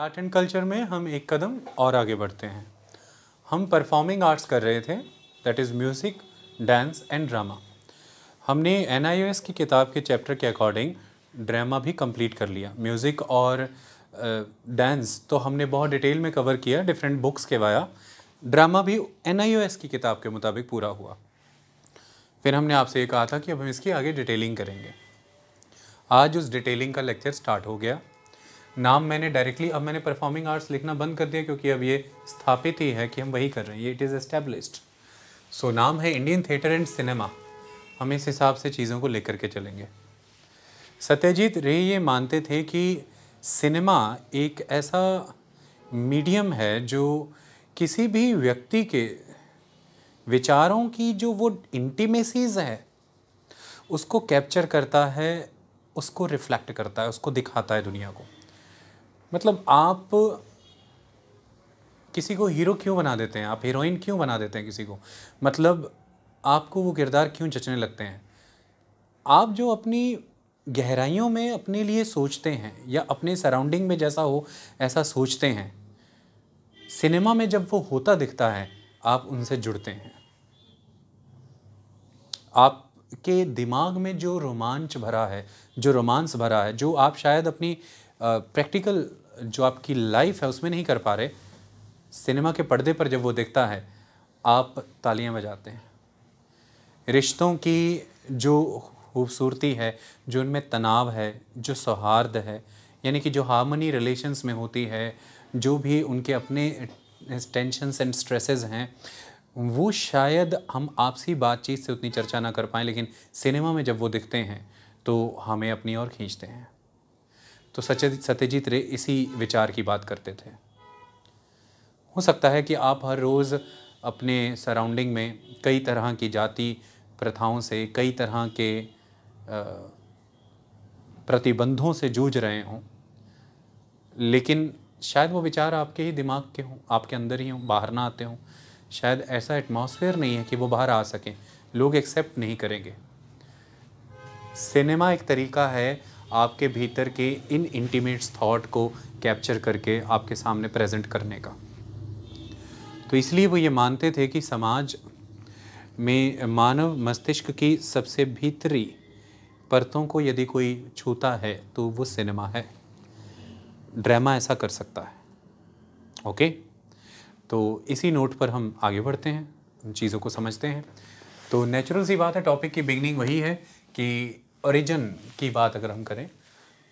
Art and culture में हम एक कदम और आगे बढ़ते हैं हम परफॉर्मिंग आर्ट्स कर रहे थे that is music dance and drama हमने एन की किताब के चैप्टर के अकॉर्डिंग ड्रामा भी कंप्लीट कर लिया म्यूज़िक और डांस uh, तो हमने बहुत डिटेल में कवर किया डिफरेंट बुक्स के वाया ड्रामा भी एन की किताब के मुताबिक पूरा हुआ फिर हमने आपसे ये कहा था कि अब हम इसकी आगे डिटेलिंग करेंगे आज उस डिटेलिंग का लेक्चर स्टार्ट हो गया नाम मैंने डायरेक्टली अब मैंने परफॉर्मिंग आर्ट्स लिखना बंद कर दिया क्योंकि अब ये स्थापित ही है कि हम वही कर रहे हैं ये इट इज़ एस्टेब्लिश्ड सो नाम है इंडियन थिएटर एंड सिनेमा हम इस हिसाब से चीज़ों को लेकर के चलेंगे सत्यजीत रे ये मानते थे कि सिनेमा एक ऐसा मीडियम है जो किसी भी व्यक्ति के विचारों की जो वो इंटीमेसीज है उसको कैप्चर करता है उसको रिफ्लेक्ट करता है उसको दिखाता है दुनिया को मतलब आप किसी को हीरो क्यों बना देते हैं आप हीरोइन क्यों बना देते हैं किसी को मतलब आपको वो किरदार क्यों जचने लगते हैं आप जो अपनी गहराइयों में अपने लिए सोचते हैं या अपने सराउंडिंग में जैसा हो ऐसा सोचते हैं सिनेमा में जब वो होता दिखता है आप उनसे जुड़ते हैं आपके दिमाग में जो रोमांच भरा है जो रोमांस भरा है जो आप शायद अपनी प्रैक्टिकल जो आपकी लाइफ है उसमें नहीं कर पा रहे सिनेमा के पर्दे पर जब वो देखता है आप तालियां बजाते हैं रिश्तों की जो खूबसूरती है जो उनमें तनाव है जो सौहार्द है यानी कि जो हार्मनी रिलेशंस में होती है जो भी उनके अपने टेंशनस एंड स्ट्रेसेस हैं वो शायद हम आपसी बातचीत से उतनी चर्चा ना कर पाएँ लेकिन सिनेमा में जब वो दिखते हैं तो हमें अपनी ओर खींचते हैं तो सत्यजीत रे इसी विचार की बात करते थे हो सकता है कि आप हर रोज़ अपने सराउंडिंग में कई तरह की जाति प्रथाओं से कई तरह के प्रतिबंधों से जूझ रहे हों लेकिन शायद वो विचार आपके ही दिमाग के हों आपके अंदर ही हों बाहर ना आते हों शायद ऐसा एटमॉस्फेयर नहीं है कि वो बाहर आ सकें लोग एक्सेप्ट नहीं करेंगे सिनेमा एक तरीका है आपके भीतर के इन इंटीमेट्स थाट को कैप्चर करके आपके सामने प्रेजेंट करने का तो इसलिए वो ये मानते थे कि समाज में मानव मस्तिष्क की सबसे भीतरी परतों को यदि कोई छूता है तो वो सिनेमा है ड्रामा ऐसा कर सकता है ओके तो इसी नोट पर हम आगे बढ़ते हैं चीज़ों को समझते हैं तो नेचुरल सी बात है टॉपिक की बिगनिंग वही है कि ओरिजिन की बात अगर हम करें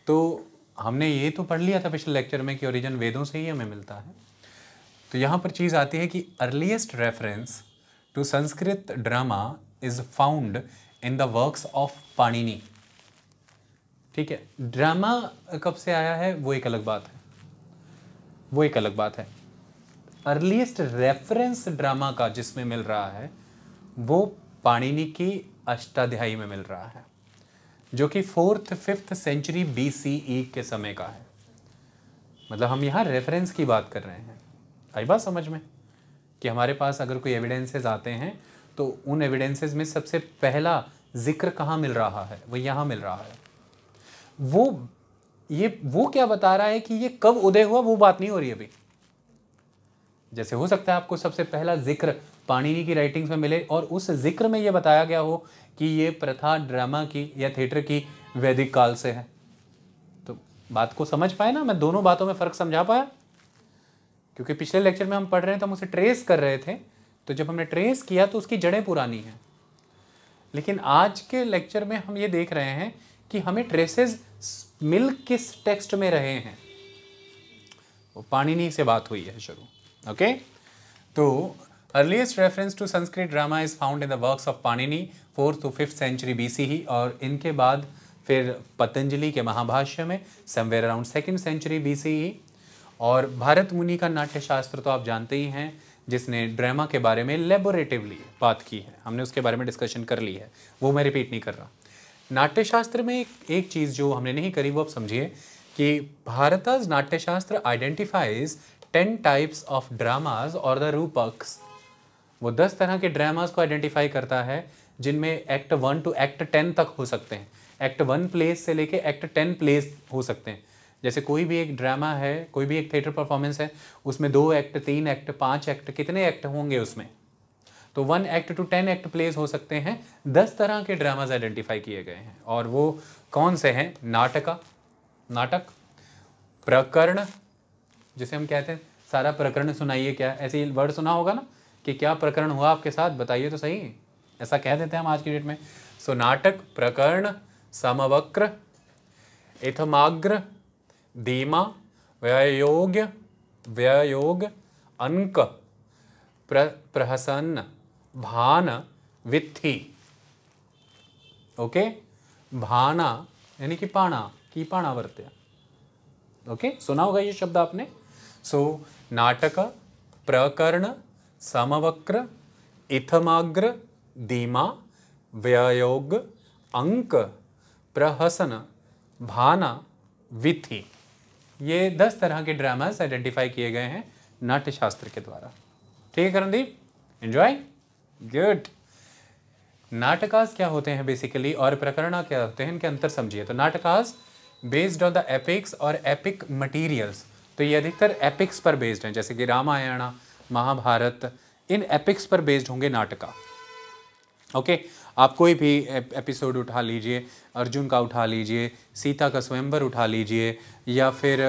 तो हमने ये तो पढ़ लिया था पिछले लेक्चर में कि ओरिजिन वेदों से ही हमें मिलता है तो यहाँ पर चीज़ आती है कि earliest reference to Sanskrit drama is found in the works of Panini ठीक है ड्रामा कब से आया है वो एक अलग बात है वो एक अलग बात है अर्लीस्ट रेफरेंस ड्रामा का जिसमें मिल रहा है वो पाणिनी की अष्टाध्यायी में मिल रहा है जो कि fourth fifth century B C e के समय का है मतलब हम यहाँ रेफरेंस की बात कर रहे हैं आई बात समझ में कि हमारे पास अगर कोई एविडेंसेस आते हैं तो उन एविडेंसेस में सबसे पहला जिक्र कहाँ मिल रहा है वो यहाँ मिल रहा है वो ये वो क्या बता रहा है कि ये कब उदय हुआ वो बात नहीं हो रही अभी जैसे हो सकता है आपको सबसे पहला जिक्र पाणिनी की राइटिंग्स में मिले और उस जिक्र में ये बताया गया हो कि ये प्रथा ड्रामा की या थिएटर की वैदिक काल से है तो बात को समझ पाए ना मैं दोनों बातों में फ़र्क समझा पाया क्योंकि पिछले लेक्चर में हम पढ़ रहे तो हम उसे ट्रेस कर रहे थे तो जब हमने ट्रेस किया तो उसकी जड़ें पुरानी हैं लेकिन आज के लेक्चर में हम ये देख रहे हैं कि हमें ट्रेसेस मिल किस टेक्स्ट में रहे हैं वो पाणिनी से बात हुई है शुरू ओके तो earliest reference to Sanskrit drama is found in the works of Panini fourth to fifth century BC ही और इनके बाद फिर पतंजलि के महाभाष्य में somewhere around second century BC ही और भारत मुनि का नाट्यशास्त्र तो आप जानते ही हैं जिसने ड्रामा के बारे में लेबोरेटिवली बात की है हमने उसके बारे में डिस्कशन कर ली है वो मैं रिपीट नहीं कर रहा नाट्यशास्त्र में एक, एक चीज़ जो हमने नहीं करी वो आप समझिए कि Bharata's Natyashastra identifies ten types of dramas और द रूपक्स वो दस तरह के ड्रामाज को आइडेंटिफाई करता है जिनमें act one to act ten तक हो सकते हैं एक्ट वन प्लेस से लेके एक्ट टेन प्लेस हो सकते हैं जैसे कोई भी एक ड्रामा है कोई भी एक थिएटर परफॉर्मेंस है उसमें दो एक्ट तीन एक्ट पाँच एक्ट कितने एक्ट होंगे उसमें तो one act to ten act plays हो सकते हैं दस तरह के ड्रामाज आइडेंटिफाई किए गए हैं और वो कौन से हैं नाटका नाटक प्रकरण जिसे हम कहते हैं सारा प्रकरण सुनाइए क्या ऐसे वर्ड सुना होगा ना कि क्या प्रकरण हुआ आपके साथ बताइए तो सही ऐसा कह देते हैं हम आज की डेट में सो नाटक प्रकरण समवक्र इथमाग्र धीमा व्ययोग्य व्ययोग अंक प्र प्रहसन भान विथी ओके भाना यानी कि पाणा की पाणा वर्त्य ओके सुना होगा ये शब्द आपने सो so, नाटक प्रकरण समवक्र इथमाग्र दीमा व्ययोग अंक प्रहसन भाना विथि ये दस तरह के ड्रामास आइडेंटिफाई किए गए हैं नाट्य शास्त्र के द्वारा ठीक है करणदीप एंजॉय गुड नाटकास क्या होते हैं बेसिकली और प्रकरणा क्या होते हैं इनके अंतर समझिए तो नाटकास बेस्ड ऑन द एपिक्स और एपिक मटेरियल्स तो ये अधिकतर एपिक्स पर बेस्ड हैं जैसे कि रामायण महाभारत इन एपिक्स पर बेस्ड होंगे नाटका ओके okay? आप कोई भी एपिसोड उठा लीजिए अर्जुन का उठा लीजिए सीता का स्वयंवर उठा लीजिए या फिर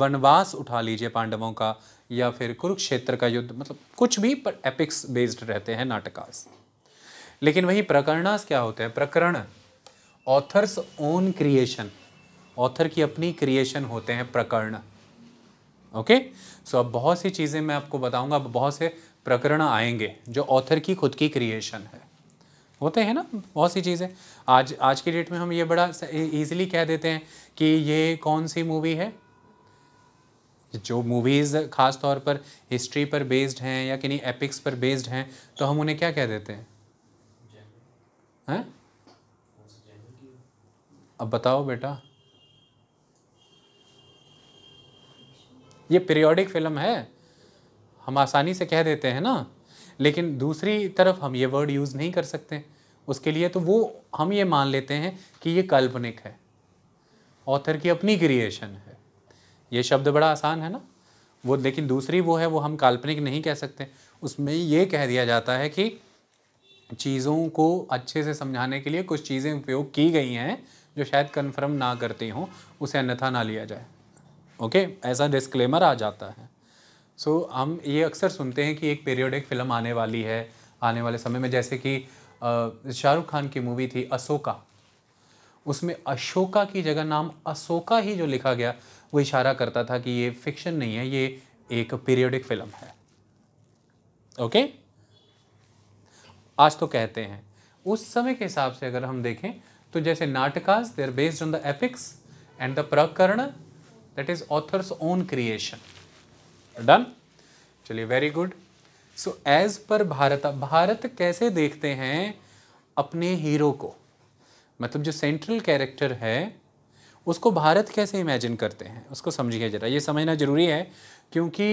वनवास उठा लीजिए पांडवों का या फिर कुरुक्षेत्र का युद्ध मतलब कुछ भी पर एपिक्स बेस्ड रहते हैं नाटकास लेकिन वही प्रकरणास क्या होते हैं प्रकरण ऑथर्स ओन क्रिएशन ऑथर की अपनी क्रिएशन होते हैं प्रकरण ओके सो अब बहुत सी चीज़ें मैं आपको बताऊंगा बहुत से प्रकरण आएंगे जो ऑथर की खुद की क्रिएशन है होते हैं ना बहुत सी चीज़ें आज आज की डेट में हम ये बड़ा ईजिली e, कह देते हैं कि ये कौन सी मूवी है जो मूवीज़ ख़ास तौर पर हिस्ट्री पर बेस्ड हैं या किन्हीं एपिक्स पर बेस्ड हैं तो हम उन्हें क्या कह देते हैं हैं अब बताओ बेटा ये पीरियोडिक फिल्म है हम आसानी से कह देते हैं ना लेकिन दूसरी तरफ हम ये वर्ड यूज़ नहीं कर सकते उसके लिए तो वो हम ये मान लेते हैं कि ये काल्पनिक है ऑथर की अपनी क्रिएशन है ये शब्द बड़ा आसान है ना वो लेकिन दूसरी वो है वो हम काल्पनिक नहीं कह सकते उसमें ये कह दिया जाता है कि चीज़ों को अच्छे से समझाने के लिए कुछ चीज़ें उपयोग की गई हैं जो शायद कन्फर्म ना करती हों उसे अन्यथा ना लिया जाए ओके ऐसा डिस्क्लेमर आ जाता है सो so, हम ये अक्सर सुनते हैं कि एक पीरियडिक फिल्म आने वाली है आने वाले समय में जैसे कि शाहरुख खान की मूवी थी अशोका उसमें अशोका की जगह नाम अशोका ही जो लिखा गया वो इशारा करता था कि ये फिक्शन नहीं है ये एक पीरियडिक फिल्म है ओके आज तो कहते हैं उस समय के हिसाब से अगर हम देखें तो जैसे नाटकाज they are based on the epics and the प्रकरण that is author's own creation done चलिए very good so as per Bharat Bharat कैसे देखते हैं अपने हीरो को मतलब जो सेंट्रल कैरेक्टर है उसको भारत कैसे इमेजिन करते हैं उसको समझिए जरा ये समझना ज़रूरी है क्योंकि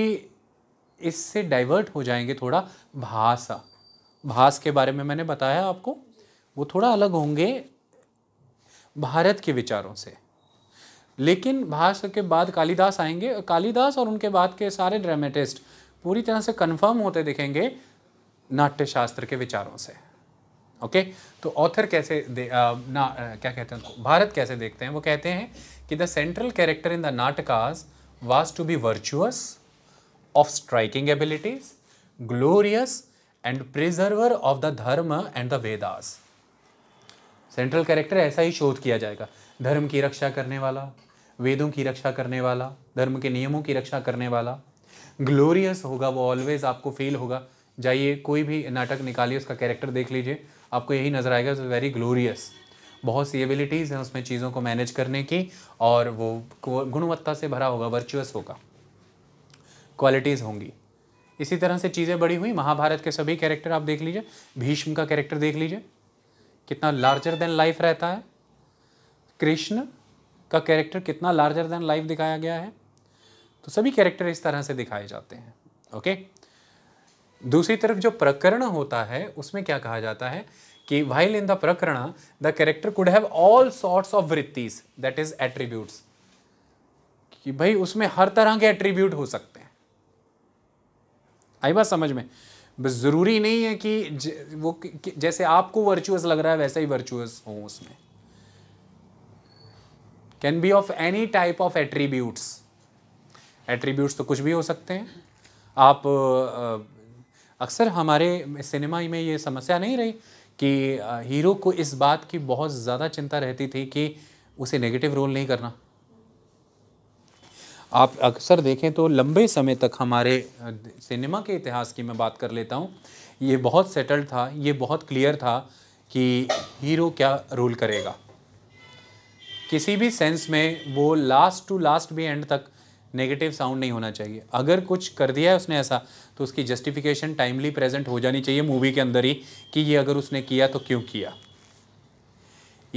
इससे डाइवर्ट हो जाएंगे थोड़ा भाषा भाष के बारे में मैंने बताया आपको वो थोड़ा अलग होंगे भारत के विचारों से लेकिन भाष्य के बाद कालिदास आएंगे कालिदास और उनके बाद के सारे ड्रामेटिस्ट पूरी तरह से कन्फर्म होते दिखेंगे नाट्यशास्त्र के विचारों से ओके तो ऑथर कैसे दे, आ, ना आ, क्या कहते हैं भारत कैसे देखते हैं वो कहते हैं कि the central character in the नाटकाज was to be virtuous of striking abilities glorious and preserver of the dharma and the Vedas central character ऐसा ही शोध किया जाएगा धर्म की रक्षा करने वाला वेदों की रक्षा करने वाला धर्म के नियमों की रक्षा करने वाला ग्लोरियस होगा वो ऑलवेज आपको फील होगा जाइए कोई भी नाटक निकालिए उसका कैरेक्टर देख लीजिए आपको यही नज़र आएगा इज वेरी ग्लोरियस बहुत सी एबिलिटीज़ हैं उसमें चीज़ों को मैनेज करने की और वो गुणवत्ता से भरा होगा वर्चुअस होगा क्वालिटीज़ होंगी इसी तरह से चीज़ें बड़ी हुई महाभारत के सभी कैरेक्टर आप देख लीजिए भीष्म का कैरेक्टर देख लीजिए कितना लार्जर देन लाइफ रहता है कृष्ण का कैरेक्टर कितना लार्जर देन लाइफ दिखाया गया है तो सभी कैरेक्टर इस तरह से दिखाए जाते हैं ओके दूसरी तरफ जो प्रकरण होता है उसमें क्या कहा जाता है कि वाइल इन द प्रकरण the character could have all sorts of वृत्तीस दैट इज एट्रीब्यूट्स कि भाई उसमें हर तरह के एट्रीब्यूट हो सकते हैं आई बात समझ में बस ज़रूरी नहीं है कि ज, वो कि, जैसे आपको वर्चुअस लग रहा है वैसा ही वर्चुअस हो उसमें can be of any type of attributes attributes तो कुछ भी हो सकते हैं आप अक्सर हमारे सिनेमा में ये समस्या नहीं रही कि हीरो को इस बात की बहुत ज़्यादा चिंता रहती थी कि उसे नेगेटिव रोल नहीं करना आप अक्सर देखें तो लंबे समय तक हमारे सिनेमा के इतिहास की मैं बात कर लेता हूँ ये बहुत सेटल्ड था ये बहुत क्लियर था कि हीरो क्या रोल करेगा किसी भी सेंस में वो लास्ट टू लास्ट भी एंड तक नेगेटिव साउंड नहीं होना चाहिए अगर कुछ कर दिया है उसने ऐसा तो उसकी जस्टिफिकेशन टाइमली प्रेजेंट हो जानी चाहिए मूवी के अंदर ही कि ये अगर उसने किया तो क्यों किया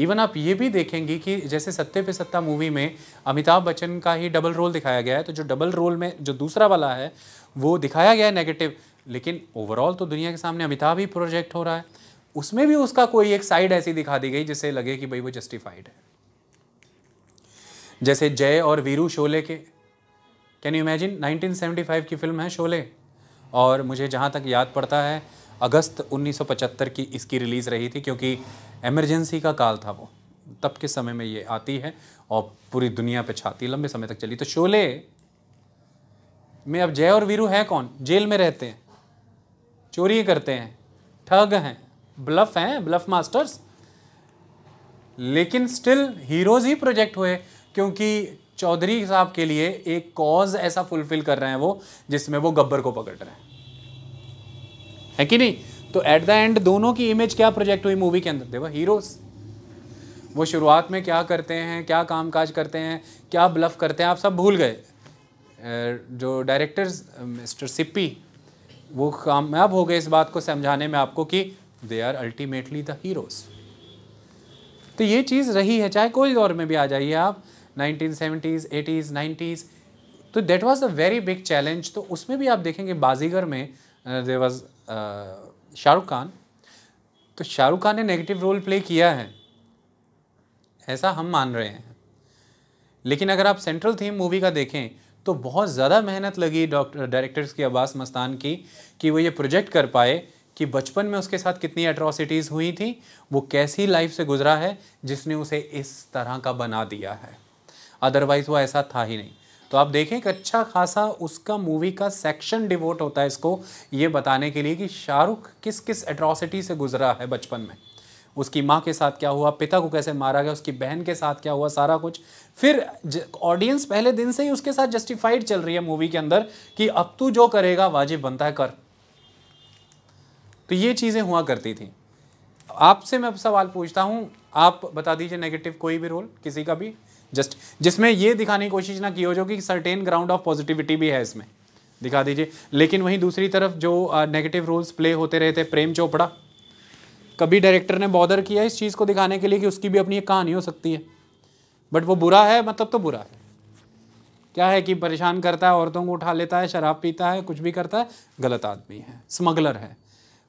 इवन आप ये भी देखेंगे कि जैसे सत्य पे सत्ता मूवी में अमिताभ बच्चन का ही डबल रोल दिखाया गया है तो जो डबल रोल में जो दूसरा वाला है वो दिखाया गया है नेगेटिव लेकिन ओवरऑल तो दुनिया के सामने अमिताभ ही प्रोजेक्ट हो रहा है उसमें भी उसका कोई एक साइड ऐसी दिखा दी गई जिससे लगे कि भाई वो जस्टिफाइड है जैसे जय और वीरू शोले के कैन यू इमेजिन 1975 की फिल्म है शोले और मुझे जहाँ तक याद पड़ता है अगस्त 1975 की इसकी रिलीज़ रही थी क्योंकि एमरजेंसी का काल था वो तब के समय में ये आती है और पूरी दुनिया पे छाती लंबे समय तक चली तो शोले में अब जय और वीरू हैं कौन जेल में रहते हैं चोरी करते हैं ठग हैं ब्लफ हैं ब्लफ मास्टर्स लेकिन स्टिल हीरोज ही प्रोजेक्ट हुए क्योंकि चौधरी साहब के लिए एक कॉज ऐसा फुलफिल कर रहे हैं वो जिसमें वो गब्बर को पकड़ रहे हैं है कि नहीं तो एट द एंड दोनों की इमेज क्या प्रोजेक्ट हुई मूवी के अंदर देवर हीरोज वो शुरुआत में क्या करते हैं क्या काम काज करते हैं क्या ब्लफ करते हैं आप सब भूल गए जो डायरेक्टर्स मिस्टर सिप्पी वो कामयाब हो गए इस बात को समझाने में आपको कि they are ultimately the heroes तो ये चीज़ रही है चाहे कोई दौर में भी आ जाइए आप 1970s, 80s, 90s तो that was a very big challenge तो उसमें भी आप देखेंगे बाजीगर में there uh, was uh, Shahrukh Khan तो शाहरुख खान ने नेगेटिव रोल प्ले किया है ऐसा हम मान रहे हैं लेकिन अगर आप सेंट्रल थीम मूवी का देखें तो बहुत ज़्यादा मेहनत लगी डॉक्टर डायरेक्टर्स की अब्बास मस्तान की कि वो ये प्रोजेक्ट कर पाए कि बचपन में उसके साथ कितनी एट्रॉसिटीज़ हुई थी वो कैसी लाइफ से गुजरा है जिसने उसे इस तरह का बना दिया है अदरवाइज़ वो ऐसा था ही नहीं तो आप देखें एक अच्छा खासा उसका मूवी का सेक्शन डिवोट होता है इसको ये बताने के लिए कि शाहरुख किस किस एट्रॉसिटी से गुजरा है बचपन में उसकी माँ के साथ क्या हुआ पिता को कैसे मारा गया उसकी बहन के साथ क्या हुआ सारा कुछ फिर ऑडियंस पहले दिन से ही उसके साथ जस्टिफाइड चल रही है मूवी के अंदर कि अब तू जो करेगा वाजिब बनता है कर तो ये चीज़ें हुआ करती थी आपसे मैं सवाल पूछता हूँ आप बता दीजिए नेगेटिव कोई भी रोल किसी का भी जस्ट जिसमें ये दिखाने की कोशिश ना की हो जो कि सर्टेन ग्राउंड ऑफ पॉजिटिविटी भी है इसमें दिखा दीजिए लेकिन वहीं दूसरी तरफ जो नेगेटिव रोल्स प्ले होते रहे थे प्रेम चोपड़ा कभी डायरेक्टर ने बॉदर किया इस चीज़ को दिखाने के लिए कि उसकी भी अपनी एक कहानी हो सकती है बट वो बुरा है मतलब तो बुरा है क्या है कि परेशान करता है औरतों को उठा लेता है शराब पीता है कुछ भी करता है गलत आदमी है स्मगलर है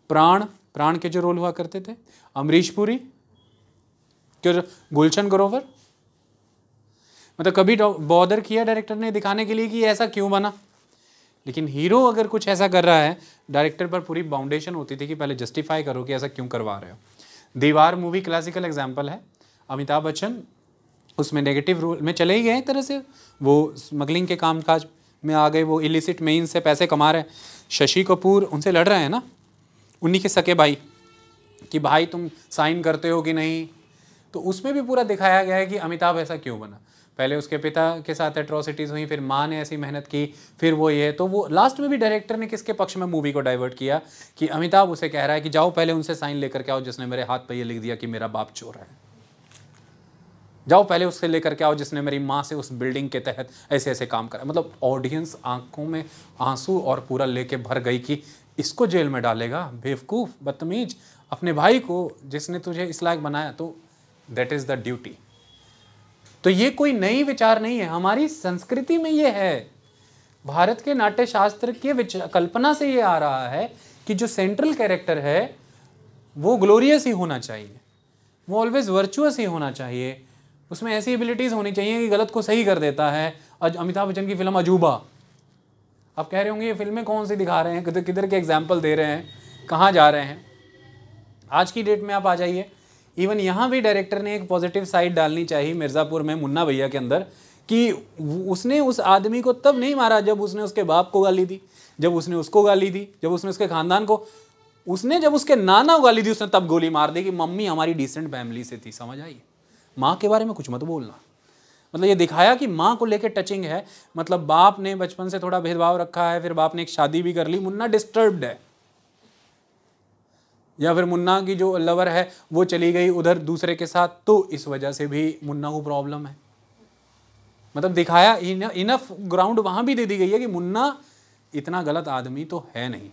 प्राण प्राण के जो रोल हुआ करते थे अमरीश पुरी क्यों गुलशन ग्रोवर मतलब कभी बॉर्डर किया डायरेक्टर ने दिखाने के लिए कि ऐसा क्यों बना लेकिन हीरो अगर कुछ ऐसा कर रहा है डायरेक्टर पर पूरी बाउंडेशन होती थी कि पहले जस्टिफाई करो कि ऐसा क्यों करवा रहे हो दीवार मूवी क्लासिकल एग्जाम्पल है अमिताभ बच्चन उसमें नेगेटिव रोल में चले ही गए एक तरह से वो स्मगलिंग के काम काज में आ गए वो इलिसिट मेन से पैसे कमा रहे हैं शशि कपूर उनसे लड़ रहे हैं ना उन्हीं के सके भाई कि भाई तुम साइन करते हो कि नहीं तो उसमें भी पूरा दिखाया गया है कि अमिताभ ऐसा क्यों बना पहले उसके पिता के साथ एट्रोसिटीज़ हुई फिर माँ ने ऐसी मेहनत की फिर वो ये तो वो लास्ट में भी डायरेक्टर ने किसके पक्ष में मूवी को डाइवर्ट किया कि अमिताभ उसे कह रहा है कि जाओ पहले उनसे साइन लेकर के आओ जिसने मेरे हाथ पर ये लिख दिया कि मेरा बाप चोर है जाओ पहले उससे लेकर के आओ जिसने मेरी माँ से उस बिल्डिंग के तहत ऐसे ऐसे काम करा मतलब ऑडियंस आंखों में आंसू और पूरा लेके भर गई कि इसको जेल में डालेगा बेवकूफ़ बदतमीज अपने भाई को जिसने तुझे इस लायक बनाया तो दैट इज़ द ड्यूटी तो ये कोई नई विचार नहीं है हमारी संस्कृति में ये है भारत के नाट्य शास्त्र के कल्पना से ये आ रहा है कि जो सेंट्रल कैरेक्टर है वो ग्लोरियस ही होना चाहिए वो ऑलवेज वर्चुअस ही होना चाहिए उसमें ऐसी एबिलिटीज़ होनी चाहिए कि गलत को सही कर देता है अमिताभ बच्चन की फिल्म अजूबा आप कह रहे होंगे ये फिल्में कौन सी दिखा रहे हैं किधर किधर के एग्जाम्पल दे रहे हैं कहाँ जा रहे हैं आज की डेट में आप आ जाइए इवन यहाँ भी डायरेक्टर ने एक पॉजिटिव साइड डालनी चाहिए मिर्ज़ापुर में मुन्ना भैया के अंदर कि उसने उस आदमी को तब नहीं मारा जब उसने उसके बाप को गाली दी जब उसने उसको गाली दी जब उसने उसके खानदान को उसने जब उसके नाना को गाली दी उसने तब गोली मार दी कि मम्मी हमारी डिसेंट फैमिली से थी समझ आई माँ के बारे में कुछ मत बोलना मतलब ये दिखाया कि माँ को लेकर टचिंग है मतलब बाप ने बचपन से थोड़ा भेदभाव रखा है फिर बाप ने एक शादी भी कर ली मुन्ना डिस्टर्ब्ड है या फिर मुन्ना की जो लवर है वो चली गई उधर दूसरे के साथ तो इस वजह से भी मुन्ना को प्रॉब्लम है मतलब दिखाया इनफ ग्राउंड वहाँ भी दे दी गई है कि मुन्ना इतना गलत आदमी तो है नहीं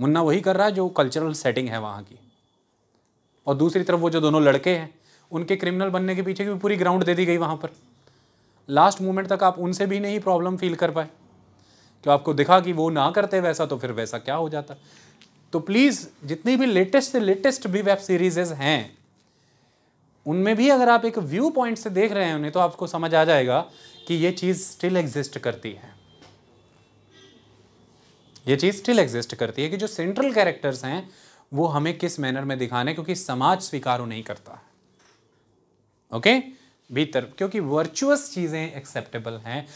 मुन्ना वही कर रहा है जो कल्चरल सेटिंग है वहाँ की और दूसरी तरफ वो जो दोनों लड़के हैं उनके क्रिमिनल बनने के पीछे की पूरी ग्राउंड दे दी गई वहाँ पर लास्ट मोमेंट तक आप उनसे भी नहीं प्रॉब्लम फील कर पाए क्यों आपको दिखा कि वो ना करते वैसा तो फिर वैसा क्या हो जाता तो प्लीज़ जितनी भी लेटेस्ट से लेटेस्ट भी वेब सीरीजेज हैं उनमें भी अगर आप एक व्यू पॉइंट से देख रहे हैं उन्हें तो आपको समझ आ जाएगा कि ये चीज़ स्टिल एग्जिस्ट करती है ये चीज़ स्टिल एग्जिस्ट करती है कि जो सेंट्रल कैरेक्टर्स हैं वो हमें किस मैनर में दिखाने क्योंकि समाज स्वीकार नहीं करता ओके भीतर क्योंकि वर्चुअस चीज़ें एक्सेप्टेबल हैं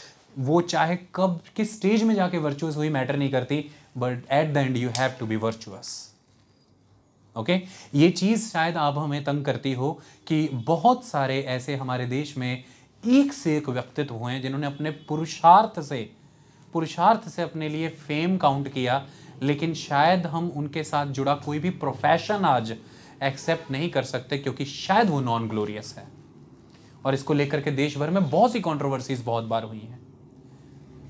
वो चाहे कब किस स्टेज में जाके वर्चुअस हुई मैटर नहीं करती but at the end you have to be virtuous okay ये चीज़ शायद आप हमें तंग करती हो कि बहुत सारे ऐसे हमारे देश में एक से एक व्यक्तित्व हुए हैं जिन्होंने अपने पुरुषार्थ से पुरुषार्थ से अपने लिए फेम काउंट किया लेकिन शायद हम उनके साथ जुड़ा कोई भी प्रोफेशन आज एक्सेप्ट नहीं कर सकते क्योंकि शायद वो नॉन ग्लोरियस है और इसको लेकर के देश भर में बहुत सी कॉन्ट्रोवर्सीज बहुत बार हुई हैं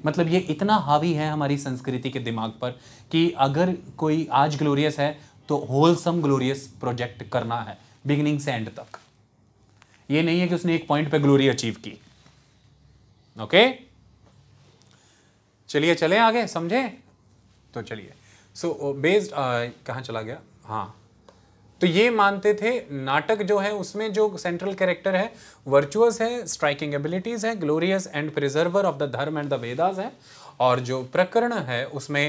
मतलब ये इतना हावी है हमारी संस्कृति के दिमाग पर कि अगर कोई आज ग्लोरियस है तो होलसम ग्लोरियस प्रोजेक्ट करना है बिगिनिंग से एंड तक ये नहीं है कि उसने एक पॉइंट पे ग्लोरी अचीव की ओके चलिए चले आगे समझे तो चलिए सो बेस्ड uh, uh, कहाँ चला गया हाँ तो ये मानते थे नाटक जो है उसमें जो सेंट्रल कैरेक्टर है वर्चुअस है स्ट्राइकिंग एबिलिटीज़ है glorious and preserver of the dharma and the Vedas है और जो प्रकरण है उसमें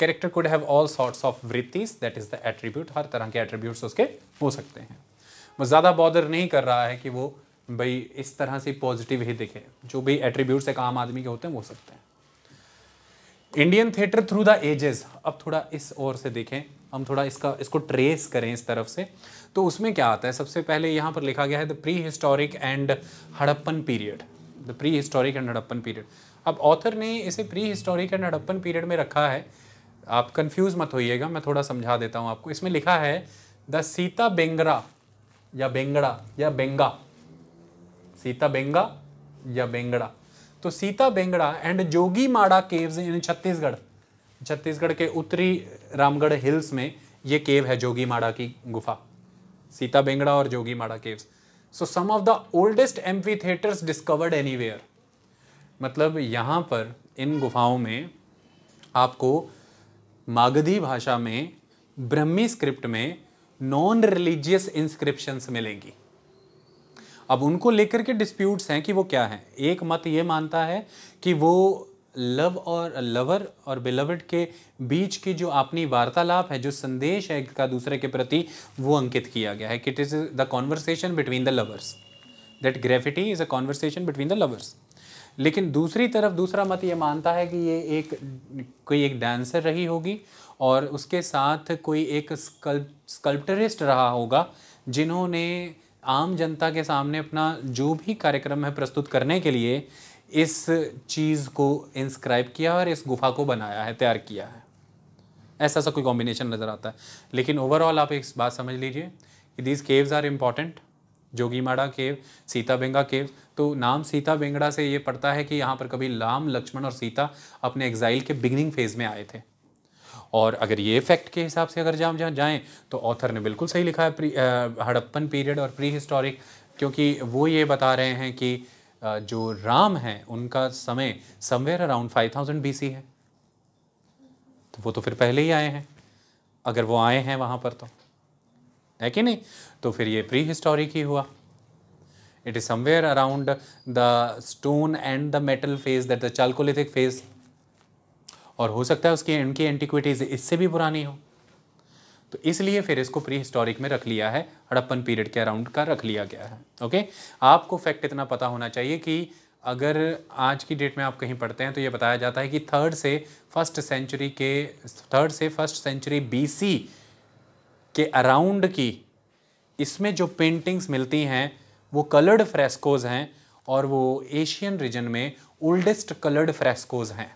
character could have all sorts of वृत्तीज दैट इज़ द एट्रीब्यूट हर तरह के एट्रीब्यूट्स उसके हो सकते हैं वो ज़्यादा बॉदर नहीं कर रहा है कि वो भाई इस तरह से पॉजिटिव ही दिखे जो भी एट्रीब्यूट्स एक आम आदमी के होते हैं वो सकते हैं Indian theatre through the ages अब थोड़ा इस ओर से देखें हम थोड़ा इसका इसको ट्रेस करें इस तरफ से तो उसमें क्या आता है सबसे पहले यहाँ पर लिखा गया है the prehistoric and Harappan period the prehistoric and Harappan period अब ऑथर ने इसे prehistoric and Harappan period में रखा है आप कंफ्यूज मत होइएगा मैं थोड़ा समझा देता हूँ आपको इसमें लिखा है द सीता बेंगरा या बेंगड़ा या बेंगा सीता बेंगा या बेंगड़ा तो Sita Bengara and Jogi Jogimara caves in Chhattisgarh Chhattisgarh के उत्तरी रामगढ़ हिल्स में ये केव है जोगी माड़ा की गुफा सीता बेंगड़ा और Jogimara caves so some of the oldest amphitheatres discovered any मतलब यहाँ पर इन गुफाओं में आपको मागधी भाषा में ब्रह्मी स्क्रिप्ट में नॉन रिलीजियस इंस्क्रिप्शंस मिलेंगी अब उनको लेकर के डिस्प्यूट्स हैं कि वो क्या हैं एक मत ये मानता है कि वो लव और लवर और बिलवड के बीच की जो अपनी वार्तालाप है जो संदेश है का दूसरे के प्रति वो अंकित किया गया है कि it is the conversation between the lovers that graffiti is a conversation between the lovers लेकिन दूसरी तरफ दूसरा मत ये मानता है कि ये एक कोई एक डांसर रही होगी और उसके साथ कोई एक स्कल्प्टरिस्ट रहा होगा जिन्होंने आम जनता के सामने अपना जो भी कार्यक्रम है प्रस्तुत करने के लिए इस चीज़ को इंस्क्राइब किया और इस गुफा को बनाया है तैयार किया है ऐसा सा कोई कॉम्बिनेशन नज़र आता है लेकिन ओवरऑल आप एक बात समझ लीजिए कि these caves are important Jogimara cave Sita Benga cave तो नाम सीता बेंगड़ा से ये पड़ता है कि यहाँ पर कभी राम लक्ष्मण और सीता अपने एग्जाइल के बिगनिंग फेज़ में आए थे और अगर ये फैक्ट के हिसाब से अगर जहाँ जहाँ जाएँ तो ऑथर ने बिल्कुल सही लिखा है हड़प्पन पीरियड और प्री हिस्टोरिक क्योंकि वो ये बता रहे हैं कि जो राम हैं उनका समय समवेयर अराउंड 5000 बी है तो वो तो फिर पहले ही आए हैं अगर वो आए हैं वहाँ पर तो है कि नहीं तो फिर ये प्री हिस्टोरिक ही हुआ it is somewhere around the stone and the metal phase that the chalcolithic phase और हो सकता है उसकी इनकी एंटिक्विटीज इससे भी पुरानी हो तो इसलिए फिर इसको प्री हिस्टोरिक में रख लिया है हड़प्पन पीरियड के अराउंड का रख लिया गया है ओके आपको फैक्ट इतना पता होना चाहिए कि अगर आज की डेट में आप कहीं पढ़ते हैं तो ये बताया जाता है कि थर्ड से फर्स्ट सेंचुरी के थर्ड से फर्स्ट सेंचुरी बी के अराउंड की इसमें जो पेंटिंग्स मिलती हैं वो कलर्ड फ्रेस्कोज हैं और वो एशियन रीजन में ओल्डेस्ट कलर्ड फ्रेस्कोज हैं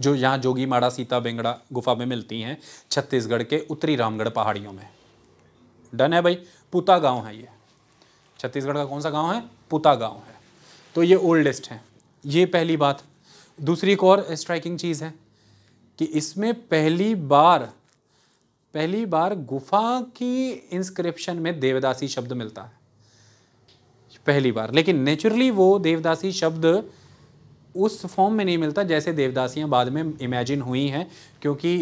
जो यहाँ जोगी माड़ा सीता बेंगड़ा गुफा में मिलती हैं छत्तीसगढ़ के उत्तरी रामगढ़ पहाड़ियों में डन है भाई पुता गांव है ये छत्तीसगढ़ का कौन सा गांव है पुता गांव है तो ये ओल्डेस्ट है ये पहली बात दूसरी एक और स्ट्राइकिंग चीज़ है कि इसमें पहली बार पहली बार गुफा की इंस्क्रिप्शन में देवदासी शब्द मिलता है पहली बार लेकिन नेचुरली वो देवदासी शब्द उस फॉर्म में नहीं मिलता जैसे देवदासियाँ बाद में इमेजिन हुई हैं क्योंकि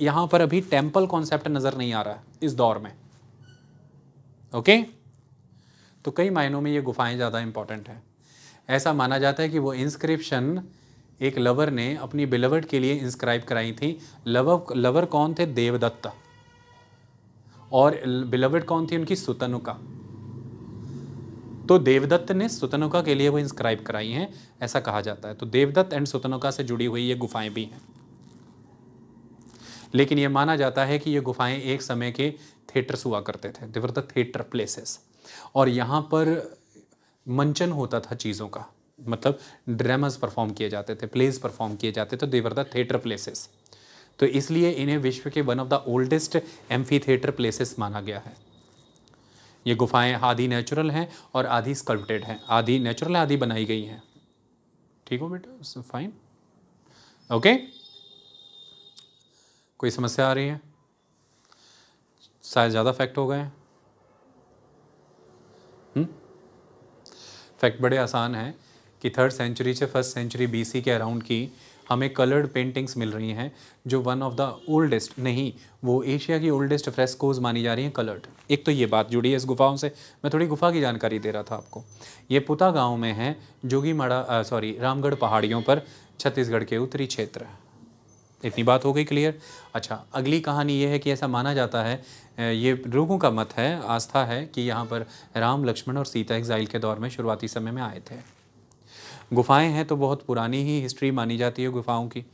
यहाँ पर अभी टेम्पल कॉन्सेप्ट नज़र नहीं आ रहा है इस दौर में ओके तो कई मायनों में ये गुफाएं ज़्यादा इम्पॉर्टेंट हैं ऐसा माना जाता है कि वो इंस्क्रिप्शन एक लवर ने अपनी बिलवड के लिए इंस्क्राइब कराई थी लवर लवर कौन थे देवदत्ता और बिलवड कौन थी उनकी सुतनुका तो देवदत्त ने सुतनुका के लिए वो इंस्क्राइब कराई हैं ऐसा कहा जाता है तो देवदत्त एंड सुतनुका से जुड़ी हुई ये गुफाएं भी हैं लेकिन ये माना जाता है कि ये गुफाएं एक समय के थिएटर्स हुआ करते थे देवर द थिएटर प्लेसेस और यहाँ पर मंचन होता था चीज़ों का मतलब ड्रामास परफॉर्म किए जाते थे प्लेज परफॉर्म किए जाते थे देवर द थिएटर प्लेसेस तो इसलिए इन्हें विश्व के one of the oldest amphitheatre places माना गया है ये गुफाएं आधी नेचुरल हैं और आधी स्कल्प्टेड हैं आधी नेचुरल आधी बनाई गई हैं ठीक हो बेटा फाइन ओके कोई समस्या आ रही है शायद ज़्यादा फैक्ट हो गए हैं फैक्ट हम्म? बड़े आसान हैं कि थर्ड सेंचुरी से फर्स्ट सेंचुरी बीसी के अराउंड की हमें कलर्ड पेंटिंग्स मिल रही हैं जो वन ऑफ द ओल्डेस्ट नहीं वो एशिया की ओल्डेस्ट फ्रेस्कोज मानी जा रही हैं कलर्ड एक तो ये बात जुड़ी है इस गुफाओं से मैं थोड़ी गुफा की जानकारी दे रहा था आपको ये पुता गाँव में है जोगी माड़ा सॉरी रामगढ़ पहाड़ियों पर छत्तीसगढ़ के उत्तरी क्षेत्र इतनी बात हो गई क्लियर अच्छा अगली कहानी ये है कि ऐसा माना जाता है ये लोगों का मत है आस्था है कि यहाँ पर राम लक्ष्मण और सीता एग्जाइल के दौर में शुरुआती समय में आए थे गुफाएं हैं तो बहुत पुरानी ही हिस्ट्री मानी जाती है गुफाओं की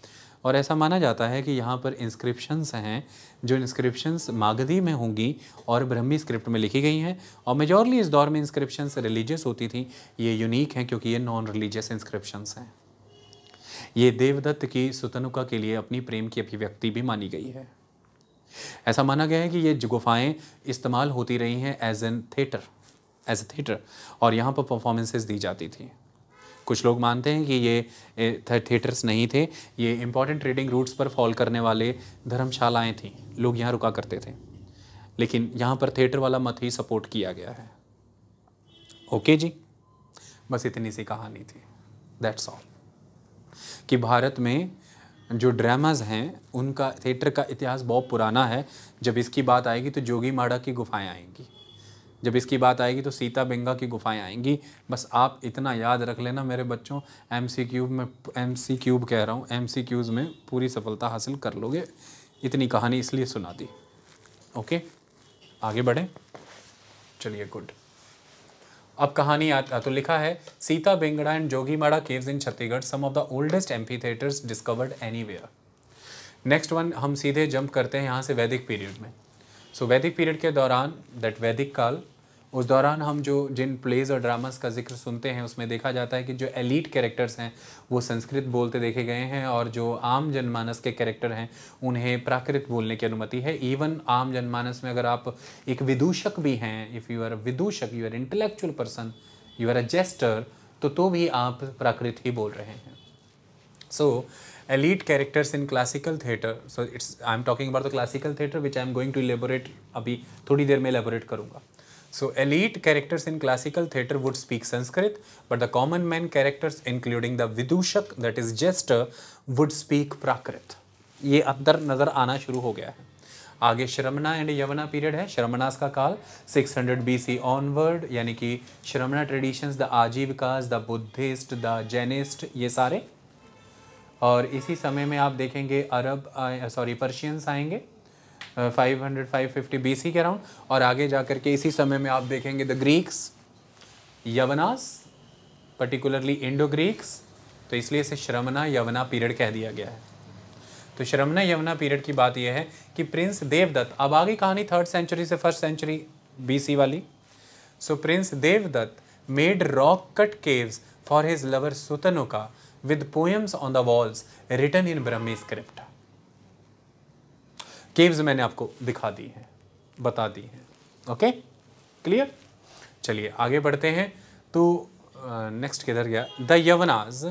और ऐसा माना जाता है कि यहाँ पर इंस्क्रिप्शंस हैं जो इंस्क्रिप्शंस मागधी में होंगी और ब्रह्मी स्क्रिप्ट में लिखी गई हैं और मेजॉरली इस दौर में इंस्क्रिप्शंस रिलीजियस होती थी ये यूनिक हैं क्योंकि ये नॉन रिलीजियस इंस्क्रिप्शंस हैं ये देवदत्त की सुतनुका के लिए अपनी प्रेम की अभिव्यक्ति भी मानी गई है ऐसा माना गया है कि ये गुफाएं इस्तेमाल होती रही हैं as an theatre as a theatre और यहाँ पर परफॉर्मेंसेज दी जाती थी कुछ लोग मानते हैं कि ये थिएटर्स नहीं थे ये इम्पॉर्टेंट ट्रेडिंग रूट्स पर फॉल करने वाले धर्मशालाएँ थीं लोग यहाँ रुका करते थे लेकिन यहाँ पर थिएटर वाला मत ही सपोर्ट किया गया है ओके जी बस इतनी सी कहानी थी दैट्स ऑल कि भारत में जो ड्रामाज हैं उनका थिएटर का इतिहास बहुत पुराना है जब इसकी बात आएगी तो जोगी माड़ा की गुफाएं आएंगी जब इसकी बात आएगी तो सीता बेंगा की गुफाएं आएंगी बस आप इतना याद रख लेना मेरे बच्चों एम सी क्यूब में एम सी क्यूब कह रहा हूँ एम सी क्यूज़ में पूरी सफलता हासिल कर लोगे इतनी कहानी इसलिए सुना दी ओके आगे बढ़ें चलिए गुड अब कहानी आ, तो लिखा है Sita Bengara and Jogimara caves in Chhattisgarh some of the oldest amphitheatres discovered any next one हम सीधे जंप करते हैं यहाँ से वैदिक पीरियड में सो वैदिक पीरियड के दौरान दैट वैदिक काल उस दौरान हम जो जिन प्लेज और ड्रामास का जिक्र सुनते हैं उसमें देखा जाता है कि जो एलिट कैरेक्टर्स हैं वो संस्कृत बोलते देखे गए हैं और जो आम जनमानस के कैरेक्टर हैं उन्हें प्राकृत बोलने की अनुमति है इवन आम जनमानस में अगर आप एक विदूषक भी हैं if you are vidushak you are intellectual person you are a jester तो तो भी आप प्राकृत ही बोल रहे हैं सो so, elite characters in classical theater so it's i'm talking about the classical theater which i'm going to elaborate abhi थोड़ी देर में elaborate करूँगा so elite characters in classical theater would speak sanskrit but the common man characters including the vidushak that is jester would speak prakrit ये अंदर नज़र आना शुरू हो गया है आगे श्रमणा एंड यवना पीरियड है श्रमणास का काल 600 हंड्रेड बी सी ऑनवर्ड यानी कि Shramana traditions the Ajivikas the Buddhist the Jainist ये सारे और इसी समय में आप देखेंगे अरब सॉरी पर्शियंस आएंगे 500 550 बीसी के अराउंड और आगे जा कर के इसी समय में आप देखेंगे the Greeks Yavanas particularly Indo Greeks तो इसलिए इसे श्रमना यवना पीरियड कह दिया गया है तो श्रमना यवना पीरियड की बात यह है कि प्रिंस देवदत्त अब आगे कहानी थर्ड सेंचुरी से फर्स्ट सेंचुरी बीसी वाली so prince Devdatta made rock cut caves for his lover Sutanuka with poems on the walls written in Brahmi script caves मैंने आपको दिखा दी है बता दी है ओके क्लियर चलिए आगे बढ़ते हैं तो नेक्स्ट किधर गया the Yavanas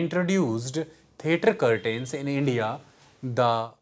introduced theatre curtains in India the